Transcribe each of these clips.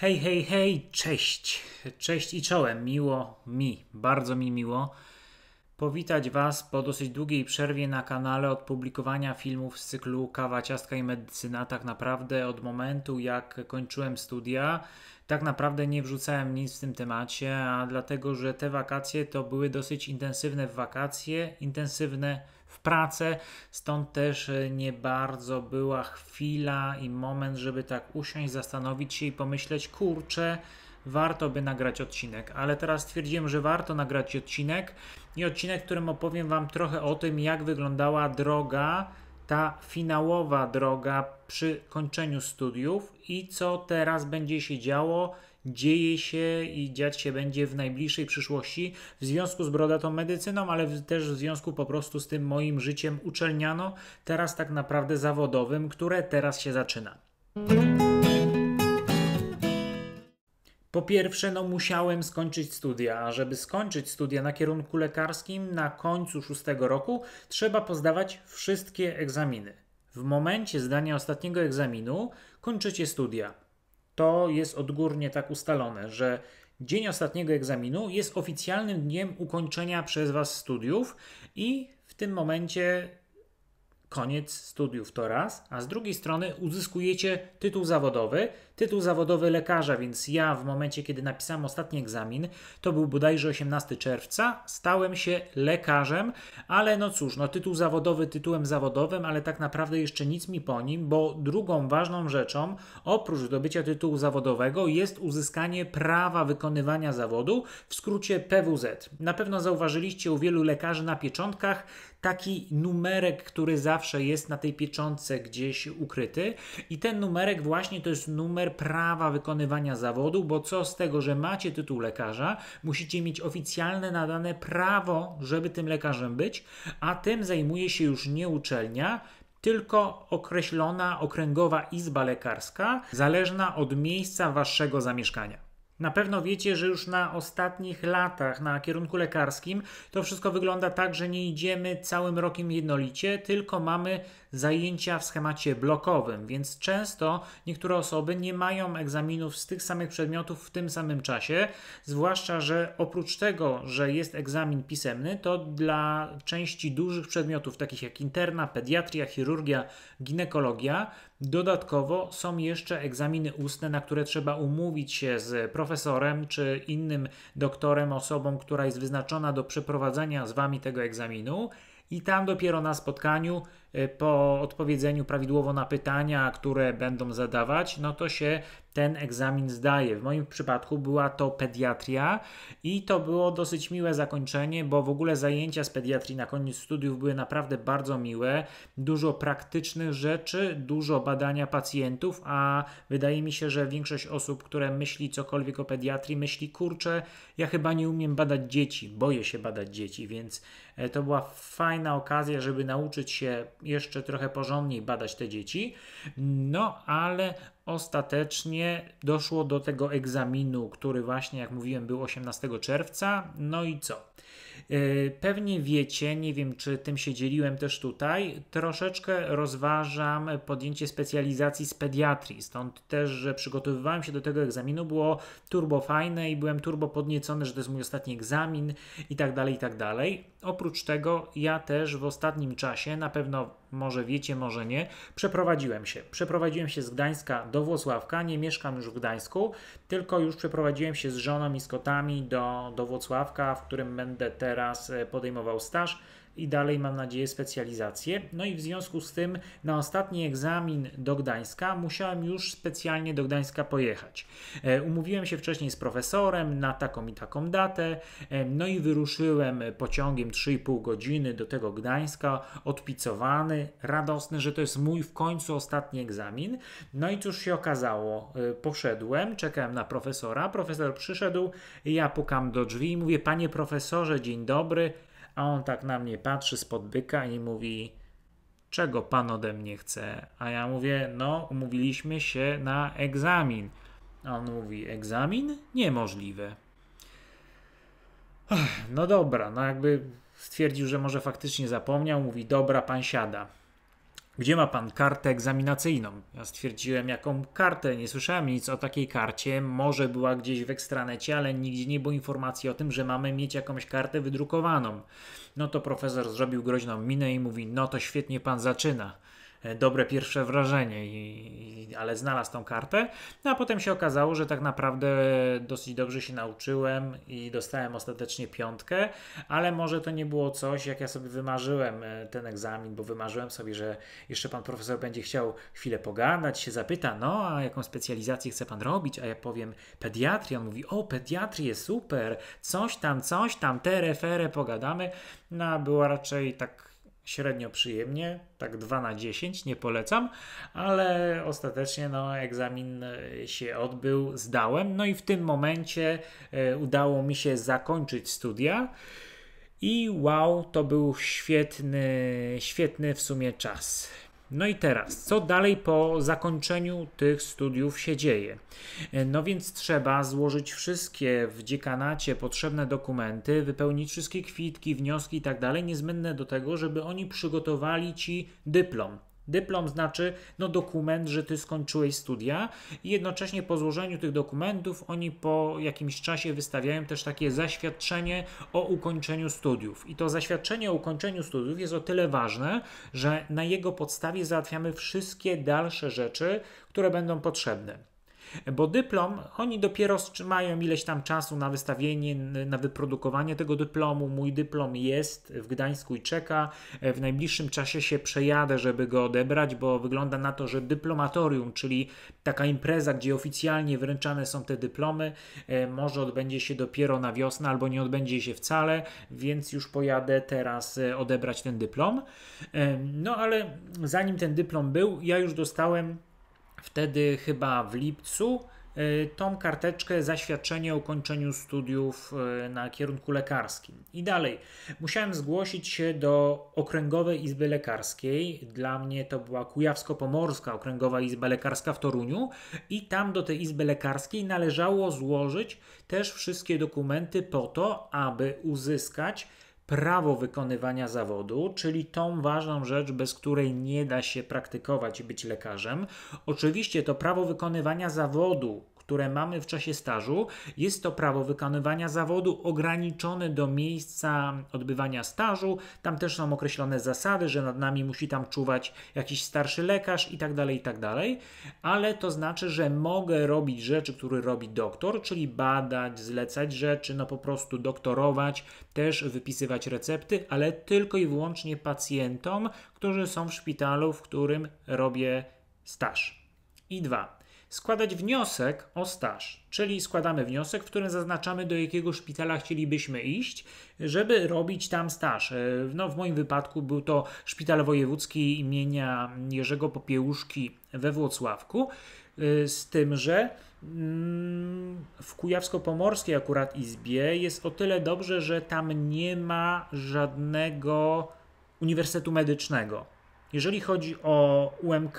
Hej, hej, hej, cześć. Cześć i czołem. Miło mi, bardzo mi miło powitać Was po dosyć długiej przerwie na kanale od publikowania filmów z cyklu Kawa, Ciastka i Medycyna. Tak naprawdę od momentu, jak kończyłem studia, tak naprawdę nie wrzucałem nic w tym temacie, a dlatego, że te wakacje to były dosyć intensywne wakacje, intensywne w pracę, stąd też e, nie bardzo była chwila i moment, żeby tak usiąść, zastanowić się i pomyśleć, kurczę, warto by nagrać odcinek, ale teraz stwierdziłem, że warto nagrać odcinek i odcinek, w którym opowiem Wam trochę o tym, jak wyglądała droga, ta finałowa droga przy kończeniu studiów i co teraz będzie się działo dzieje się i dziać się będzie w najbliższej przyszłości w związku z brodatą medycyną, ale też w związku po prostu z tym moim życiem uczelniano, teraz tak naprawdę zawodowym, które teraz się zaczyna. Po pierwsze, no musiałem skończyć studia, a żeby skończyć studia na kierunku lekarskim na końcu szóstego roku trzeba pozdawać wszystkie egzaminy. W momencie zdania ostatniego egzaminu kończycie studia to jest odgórnie tak ustalone, że dzień ostatniego egzaminu jest oficjalnym dniem ukończenia przez Was studiów i w tym momencie koniec studiów to raz, a z drugiej strony uzyskujecie tytuł zawodowy, tytuł zawodowy lekarza, więc ja w momencie, kiedy napisałem ostatni egzamin, to był bodajże 18 czerwca, stałem się lekarzem, ale no cóż, no tytuł zawodowy tytułem zawodowym, ale tak naprawdę jeszcze nic mi po nim, bo drugą ważną rzeczą, oprócz zdobycia tytułu zawodowego, jest uzyskanie prawa wykonywania zawodu, w skrócie PWZ. Na pewno zauważyliście u wielu lekarzy na pieczątkach taki numerek, który zawsze jest na tej pieczątce gdzieś ukryty i ten numerek właśnie to jest numer prawa wykonywania zawodu, bo co z tego, że macie tytuł lekarza, musicie mieć oficjalne nadane prawo, żeby tym lekarzem być, a tym zajmuje się już nie uczelnia, tylko określona okręgowa izba lekarska, zależna od miejsca waszego zamieszkania. Na pewno wiecie, że już na ostatnich latach na kierunku lekarskim to wszystko wygląda tak, że nie idziemy całym rokiem jednolicie, tylko mamy zajęcia w schemacie blokowym, więc często niektóre osoby nie mają egzaminów z tych samych przedmiotów w tym samym czasie, zwłaszcza, że oprócz tego, że jest egzamin pisemny, to dla części dużych przedmiotów, takich jak interna, pediatria, chirurgia, ginekologia, Dodatkowo są jeszcze egzaminy ustne, na które trzeba umówić się z profesorem czy innym doktorem, osobą, która jest wyznaczona do przeprowadzenia z wami tego egzaminu. I tam dopiero na spotkaniu, e, po odpowiedzeniu prawidłowo na pytania, które będą zadawać, no to się ten egzamin zdaje. W moim przypadku była to pediatria i to było dosyć miłe zakończenie, bo w ogóle zajęcia z pediatrii na koniec studiów były naprawdę bardzo miłe. Dużo praktycznych rzeczy, dużo badania pacjentów, a wydaje mi się, że większość osób, które myśli cokolwiek o pediatrii, myśli kurczę, ja chyba nie umiem badać dzieci, boję się badać dzieci, więc e, to była fajna okazja, żeby nauczyć się jeszcze trochę porządniej badać te dzieci. No, ale ostatecznie doszło do tego egzaminu, który właśnie, jak mówiłem, był 18 czerwca. No i co? E, pewnie wiecie, nie wiem czy tym się dzieliłem też tutaj, troszeczkę rozważam podjęcie specjalizacji z pediatrii, stąd też, że przygotowywałem się do tego egzaminu, było turbo fajne i byłem turbo podniecony, że to jest mój ostatni egzamin i tak dalej, i tak dalej. Oprócz tego ja też w ostatnim czasie, na pewno może wiecie, może nie, przeprowadziłem się. Przeprowadziłem się z Gdańska do Włosławka. nie mieszkam już w Gdańsku, tylko już przeprowadziłem się z żoną i z kotami do, do Włocławka, w którym będę teraz e, podejmował staż i dalej, mam nadzieję, specjalizację. No i w związku z tym na ostatni egzamin do Gdańska musiałem już specjalnie do Gdańska pojechać. E, umówiłem się wcześniej z profesorem na taką i taką datę, e, no i wyruszyłem pociągiem 3,5 godziny do tego Gdańska, odpicowany, radosny, że to jest mój w końcu ostatni egzamin. No i cóż się okazało? E, poszedłem, czekałem na profesora, profesor przyszedł, ja pukam do drzwi i mówię, panie profesorze, dzień dobry, a on tak na mnie patrzy spod byka i mówi, czego pan ode mnie chce? A ja mówię, no, umówiliśmy się na egzamin. A on mówi, egzamin? Niemożliwe. No dobra, no jakby stwierdził, że może faktycznie zapomniał, mówi, dobra, pan siada. Gdzie ma pan kartę egzaminacyjną? Ja stwierdziłem, jaką kartę. Nie słyszałem nic o takiej karcie. Może była gdzieś w ekstranecie, ale nigdzie nie było informacji o tym, że mamy mieć jakąś kartę wydrukowaną. No to profesor zrobił groźną minę i mówi: No to świetnie pan zaczyna. E, dobre pierwsze wrażenie, i, ale znalazł tą kartę. No a potem się okazało, że tak naprawdę dosyć dobrze się nauczyłem i dostałem ostatecznie piątkę, ale może to nie było coś, jak ja sobie wymarzyłem e, ten egzamin, bo wymarzyłem sobie, że jeszcze pan profesor będzie chciał chwilę pogadać, się zapyta, no a jaką specjalizację chce pan robić, a ja powiem pediatria, on mówi, o pediatrię, super, coś tam, coś tam, te referę pogadamy, no a była raczej tak średnio przyjemnie, tak 2 na 10, nie polecam, ale ostatecznie no, egzamin e, się odbył, zdałem. No i w tym momencie e, udało mi się zakończyć studia. I wow, to był świetny, świetny w sumie czas. No i teraz, co dalej po zakończeniu tych studiów się dzieje? E, no więc trzeba złożyć wszystkie w dziekanacie potrzebne dokumenty, wypełnić wszystkie kwitki, wnioski i tak dalej, niezbędne do tego, żeby oni przygotowali ci dyplom. Dyplom znaczy no, dokument, że ty skończyłeś studia i jednocześnie po złożeniu tych dokumentów oni po jakimś czasie wystawiają też takie zaświadczenie o ukończeniu studiów. I to zaświadczenie o ukończeniu studiów jest o tyle ważne, że na jego podstawie załatwiamy wszystkie dalsze rzeczy, które będą potrzebne. Bo dyplom oni dopiero mają ileś tam czasu na wystawienie, na wyprodukowanie tego dyplomu. Mój dyplom jest w Gdańsku i czeka. E, w najbliższym czasie się przejadę, żeby go odebrać, bo wygląda na to, że dyplomatorium, czyli taka impreza, gdzie oficjalnie wręczane są te dyplomy, e, może odbędzie się dopiero na wiosnę albo nie odbędzie się wcale, więc już pojadę teraz e, odebrać ten dyplom. No ale zanim ten dyplom był, ja już dostałem wtedy chyba w lipcu y, tą karteczkę zaświadczenie o ukończeniu studiów y, na kierunku lekarskim. I dalej, musiałem zgłosić się do Okręgowej Izby Lekarskiej. Dla mnie to była Kujawsko-Pomorska Okręgowa Izba Lekarska w Toruniu i tam do tej Izby Lekarskiej należało złożyć też wszystkie dokumenty po to, aby uzyskać prawo wykonywania zawodu, czyli tą ważną rzecz, bez której nie da się praktykować i być lekarzem. Oczywiście to prawo wykonywania zawodu, które mamy w czasie stażu, jest to prawo wykonywania zawodu ograniczone do miejsca odbywania stażu. Tam też są określone zasady, że nad nami musi tam czuwać jakiś starszy lekarz i tak dalej, i tak dalej. Ale to znaczy, że mogę robić rzeczy, które robi doktor, czyli badać, zlecać rzeczy, no po prostu doktorować, też wypisywać recepty, ale tylko i wyłącznie pacjentom, którzy są w szpitalu, w którym robię staż. I dwa składać wniosek o staż, czyli składamy wniosek, w którym zaznaczamy, do jakiego szpitala chcielibyśmy iść, żeby robić tam staż. E, no, w moim wypadku był to Szpital Wojewódzki imienia Jerzego Popiełuszki we Włocławku, e, z tym, że mm, w Kujawsko-Pomorskiej akurat izbie jest o tyle dobrze, że tam nie ma żadnego uniwersytetu medycznego jeżeli chodzi o UMK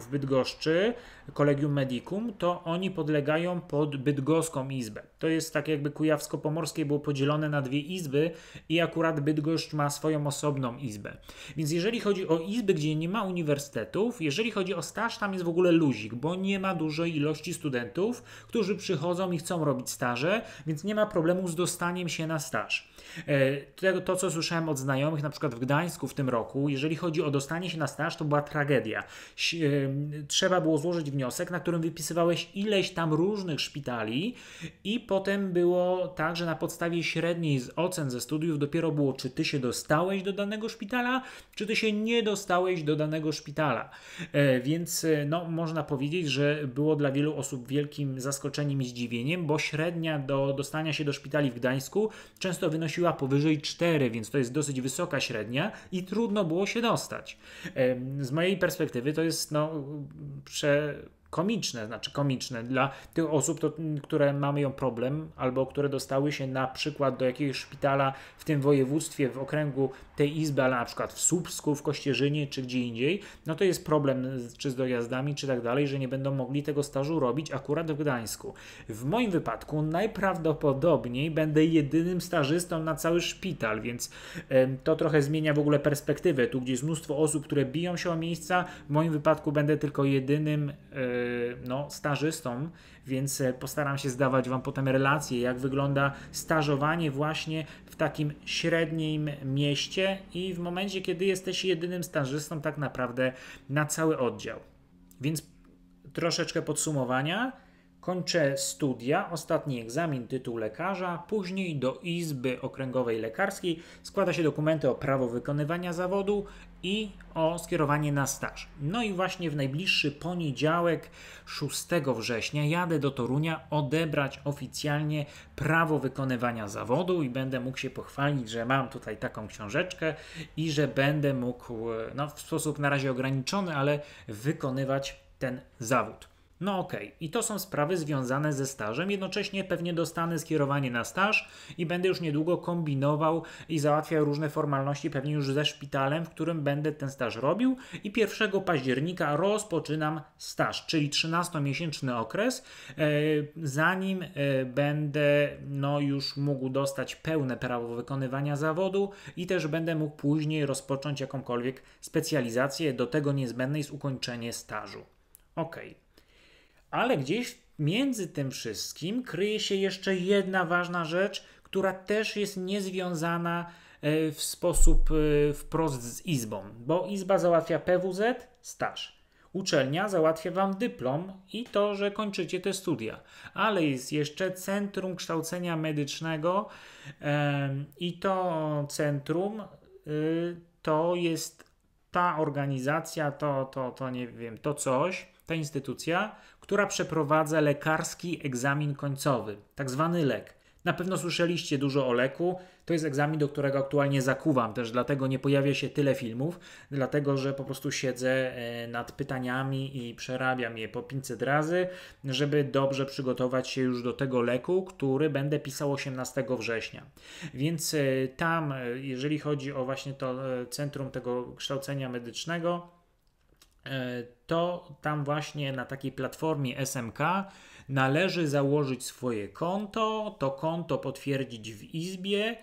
w Bydgoszczy, Kolegium Medicum, to oni podlegają pod Bydgoską Izbę. To jest tak jakby Kujawsko-Pomorskie było podzielone na dwie izby i akurat Bydgoszcz ma swoją osobną izbę. Więc jeżeli chodzi o izby, gdzie nie ma uniwersytetów, jeżeli chodzi o staż, tam jest w ogóle luzik, bo nie ma dużej ilości studentów, którzy przychodzą i chcą robić staże, więc nie ma problemu z dostaniem się na staż. E, to, to co słyszałem od znajomych, na przykład w Gdańsku w tym roku, jeżeli chodzi o dostanie Wybieranie się na staż to była tragedia. Trzeba było złożyć wniosek, na którym wypisywałeś ileś tam różnych szpitali i potem było tak, że na podstawie średniej z ocen ze studiów dopiero było, czy ty się dostałeś do danego szpitala, czy ty się nie dostałeś do danego szpitala. E, więc e, no, można powiedzieć, że było dla wielu osób wielkim zaskoczeniem i zdziwieniem, bo średnia do dostania się do szpitali w Gdańsku często wynosiła powyżej 4, więc to jest dosyć wysoka średnia i trudno było się dostać. Z mojej perspektywy to jest no, prze, komiczne, znaczy komiczne dla tych osób, to, mm, które mają problem albo które dostały się na przykład do jakiegoś szpitala w tym województwie, w okręgu tej izby, ale na przykład w Słupsku, w Kościerzynie czy gdzie indziej, no to jest problem czy z dojazdami, czy tak dalej, że nie będą mogli tego stażu robić akurat w Gdańsku. W moim wypadku najprawdopodobniej będę jedynym stażystą na cały szpital, więc to trochę zmienia w ogóle perspektywę. Tu, gdzie jest mnóstwo osób, które biją się o miejsca, w moim wypadku będę tylko jedynym e, E, no, stażystą, więc e, postaram się zdawać Wam potem relacje, jak wygląda stażowanie właśnie w takim średnim mieście i w momencie, kiedy jesteś jedynym stażystą tak naprawdę na cały oddział. Więc troszeczkę podsumowania Kończę studia, ostatni egzamin, tytuł lekarza, później do Izby Okręgowej Lekarskiej składa się dokumenty o prawo wykonywania zawodu i o skierowanie na staż. No i właśnie w najbliższy poniedziałek, 6 września, jadę do Torunia odebrać oficjalnie prawo wykonywania zawodu i będę mógł się pochwalić, że mam tutaj taką książeczkę i że będę mógł e, no, w sposób na razie ograniczony, ale wykonywać ten zawód. No okej, okay. i to są sprawy związane ze stażem. Jednocześnie pewnie dostanę skierowanie na staż i będę już niedługo kombinował i załatwiał różne formalności, pewnie już ze szpitalem, w którym będę ten staż robił. I 1 października rozpoczynam staż, czyli 13-miesięczny okres, e, zanim e, będę no, już mógł dostać pełne prawo wykonywania zawodu i też będę mógł później rozpocząć jakąkolwiek specjalizację do tego niezbędne jest ukończenie stażu. Okej, okay. Ale gdzieś między tym wszystkim kryje się jeszcze jedna ważna rzecz, która też jest niezwiązana e, w sposób e, wprost z izbą, bo izba załatwia PWZ, staż. Uczelnia załatwia Wam dyplom i to, że kończycie te studia, ale jest jeszcze Centrum Kształcenia Medycznego i to centrum y, to jest ta organizacja, to, to, to nie wiem, to coś, ta instytucja, która przeprowadza lekarski egzamin końcowy, tak zwany lek. Na pewno słyszeliście dużo o leku. To jest egzamin, do którego aktualnie zakuwam, też dlatego nie pojawia się tyle filmów, dlatego że po prostu siedzę e, nad pytaniami i przerabiam je po 500 razy, żeby dobrze przygotować się już do tego leku, który będę pisał 18 września. Więc e, tam, e, jeżeli chodzi o właśnie to centrum tego kształcenia medycznego, E, to tam właśnie na takiej platformie SMK należy założyć swoje konto, to konto potwierdzić w izbie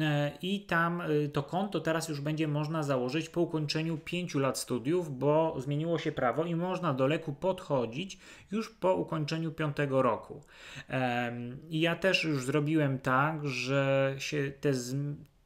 e, i tam e, to konto teraz już będzie można założyć po ukończeniu 5 lat studiów, bo zmieniło się prawo i można do leku podchodzić już po ukończeniu 5 roku. Ja też już zrobiłem tak, że się te,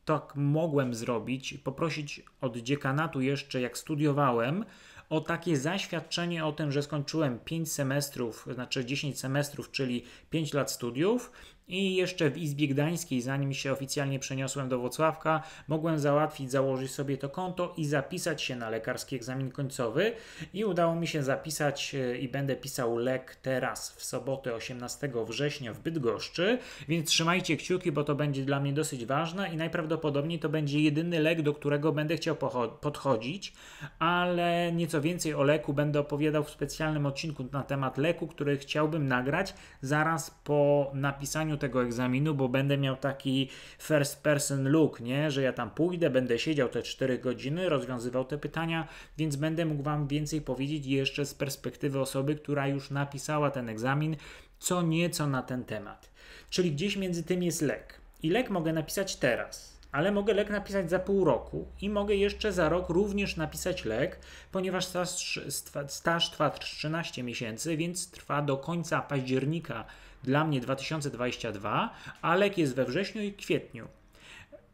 tak mogłem zrobić, poprosić od dziekanatu jeszcze jak studiowałem, o takie zaświadczenie o tym, że skończyłem 5 semestrów, znaczy 10 semestrów, czyli 5 lat studiów, i jeszcze w Izbie Gdańskiej, zanim się oficjalnie przeniosłem do Wrocławka, mogłem załatwić, założyć sobie to konto i zapisać się na lekarski egzamin końcowy. I udało mi się zapisać e, i będę pisał lek teraz w sobotę 18 września w Bydgoszczy. Więc trzymajcie kciuki, bo to będzie dla mnie dosyć ważne i najprawdopodobniej to będzie jedyny lek, do którego będę chciał podchodzić. Ale nieco więcej o leku będę opowiadał w specjalnym odcinku na temat leku, który chciałbym nagrać zaraz po napisaniu tego egzaminu, bo będę miał taki first person look, nie? że ja tam pójdę, będę siedział te 4 godziny, rozwiązywał te pytania, więc będę mógł Wam więcej powiedzieć jeszcze z perspektywy osoby, która już napisała ten egzamin, co nieco na ten temat. Czyli gdzieś między tym jest lek. I lek mogę napisać teraz, ale mogę lek napisać za pół roku i mogę jeszcze za rok również napisać lek, ponieważ staż, staż trwa 13 miesięcy, więc trwa do końca października dla mnie 2022, a lek jest we wrześniu i kwietniu.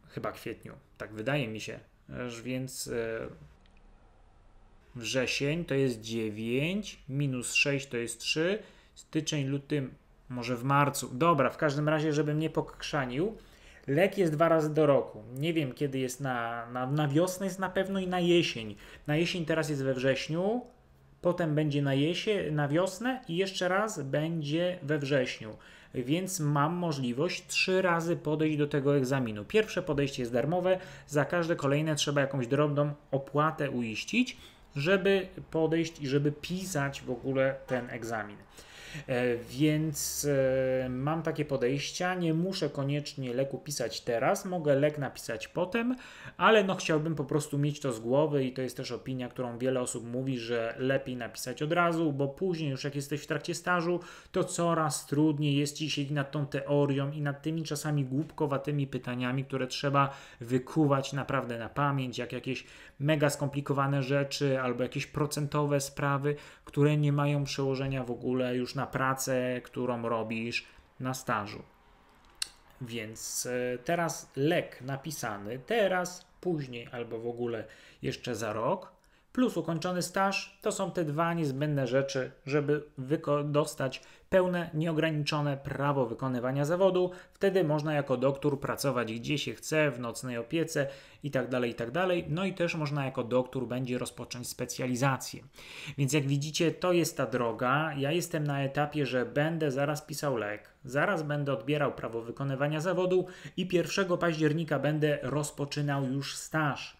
Chyba kwietniu, tak wydaje mi się. Więc e, wrzesień to jest 9, minus 6 to jest 3, styczeń, luty, może w marcu. Dobra, w każdym razie, żebym nie pokrzanił. Lek jest dwa razy do roku. Nie wiem, kiedy jest na, na, na wiosnę, jest na pewno i na jesień. Na jesień teraz jest we wrześniu, potem będzie na jesie, na wiosnę i jeszcze raz będzie we wrześniu. Więc mam możliwość trzy razy podejść do tego egzaminu. Pierwsze podejście jest darmowe, za każde kolejne trzeba jakąś drobną opłatę uiścić, żeby podejść i żeby pisać w ogóle ten egzamin. E, więc e, mam takie podejścia, nie muszę koniecznie leku pisać teraz, mogę lek napisać potem, ale no chciałbym po prostu mieć to z głowy i to jest też opinia, którą wiele osób mówi, że lepiej napisać od razu, bo później już jak jesteś w trakcie stażu, to coraz trudniej jest ci siedzieć nad tą teorią i nad tymi czasami głupkowatymi pytaniami, które trzeba wykuwać naprawdę na pamięć, jak jakieś mega skomplikowane rzeczy albo jakieś procentowe sprawy, które nie mają przełożenia w ogóle już na pracę, którą robisz na stażu. Więc e, teraz lek napisany, teraz, później albo w ogóle jeszcze za rok, plus ukończony staż to są te dwa niezbędne rzeczy, żeby dostać pełne, nieograniczone prawo wykonywania zawodu. Wtedy można jako doktor pracować gdzie się chce, w nocnej opiece itd., tak itd. Tak no i też można jako doktor będzie rozpocząć specjalizację. Więc jak widzicie, to jest ta droga. Ja jestem na etapie, że będę zaraz pisał lek, zaraz będę odbierał prawo wykonywania zawodu i 1 października będę rozpoczynał już staż.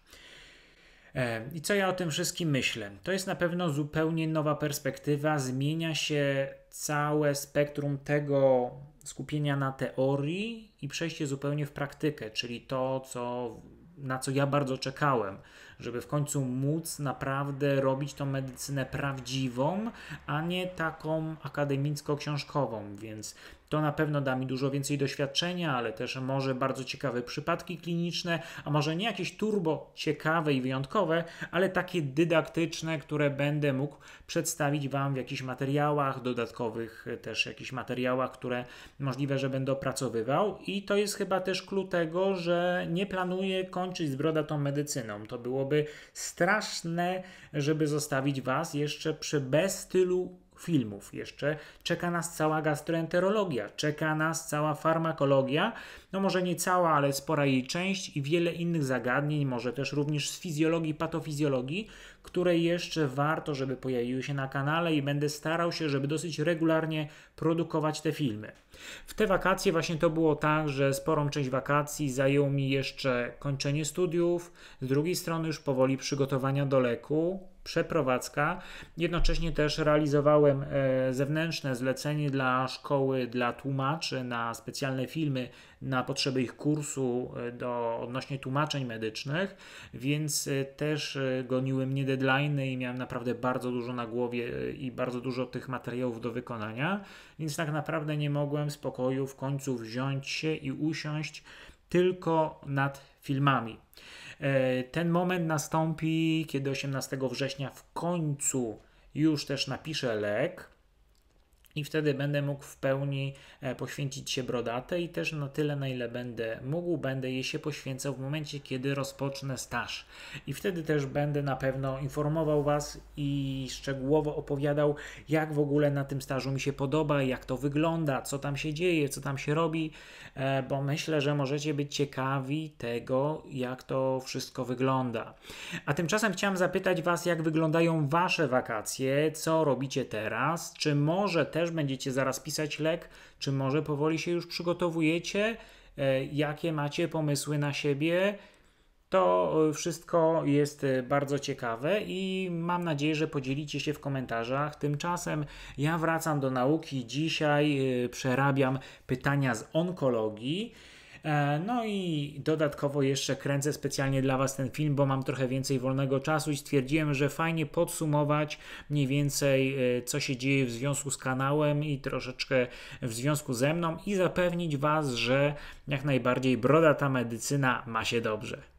E, I co ja o tym wszystkim myślę? To jest na pewno zupełnie nowa perspektywa, zmienia się całe spektrum tego skupienia na teorii i przejście zupełnie w praktykę, czyli to, co, na co ja bardzo czekałem, żeby w końcu móc naprawdę robić tą medycynę prawdziwą, a nie taką akademicko-książkową, więc to na pewno da mi dużo więcej doświadczenia, ale też może bardzo ciekawe przypadki kliniczne, a może nie jakieś turbo ciekawe i wyjątkowe, ale takie dydaktyczne, które będę mógł przedstawić Wam w jakichś materiałach, dodatkowych też jakichś materiałach, które możliwe, że będę opracowywał. I to jest chyba też klucz tego, że nie planuję kończyć z tą medycyną. To byłoby byłoby straszne, żeby zostawić Was jeszcze przy bez tylu filmów. Jeszcze czeka nas cała gastroenterologia, czeka nas cała farmakologia, no może nie cała, ale spora jej część i wiele innych zagadnień, może też również z fizjologii, patofizjologii, które jeszcze warto, żeby pojawiły się na kanale i będę starał się, żeby dosyć regularnie produkować te filmy. W te wakacje właśnie to było tak, że sporą część wakacji zajęło mi jeszcze kończenie studiów, z drugiej strony już powoli przygotowania do leku, przeprowadzka. Jednocześnie też realizowałem e, zewnętrzne zlecenie dla szkoły, dla tłumaczy na specjalne filmy na potrzeby ich kursu e, do, odnośnie tłumaczeń medycznych, więc e, też goniły mnie deadline'y i miałem naprawdę bardzo dużo na głowie i bardzo dużo tych materiałów do wykonania więc tak naprawdę nie mogłem spokoju w końcu wziąć się i usiąść tylko nad filmami. E, ten moment nastąpi, kiedy 18 września w końcu już też napiszę lek i wtedy będę mógł w pełni e, poświęcić się brodatej i też na tyle, na ile będę mógł, będę jej się poświęcał w momencie, kiedy rozpocznę staż. I wtedy też będę na pewno informował Was i szczegółowo opowiadał, jak w ogóle na tym stażu mi się podoba, jak to wygląda, co tam się dzieje, co tam się robi, e, bo myślę, że możecie być ciekawi tego, jak to wszystko wygląda. A tymczasem chciałem zapytać Was, jak wyglądają Wasze wakacje, co robicie teraz, czy może też też będziecie zaraz pisać lek? Czy może powoli się już przygotowujecie? E, jakie macie pomysły na siebie? To e, wszystko jest e, bardzo ciekawe i mam nadzieję, że podzielicie się w komentarzach. Tymczasem ja wracam do nauki. Dzisiaj przerabiam pytania z onkologii. E, no i dodatkowo jeszcze kręcę specjalnie dla Was ten film, bo mam trochę więcej wolnego czasu i stwierdziłem, że fajnie podsumować mniej więcej, e, co się dzieje w związku z kanałem i troszeczkę w związku ze mną i zapewnić Was, że jak najbardziej broda ta medycyna ma się dobrze.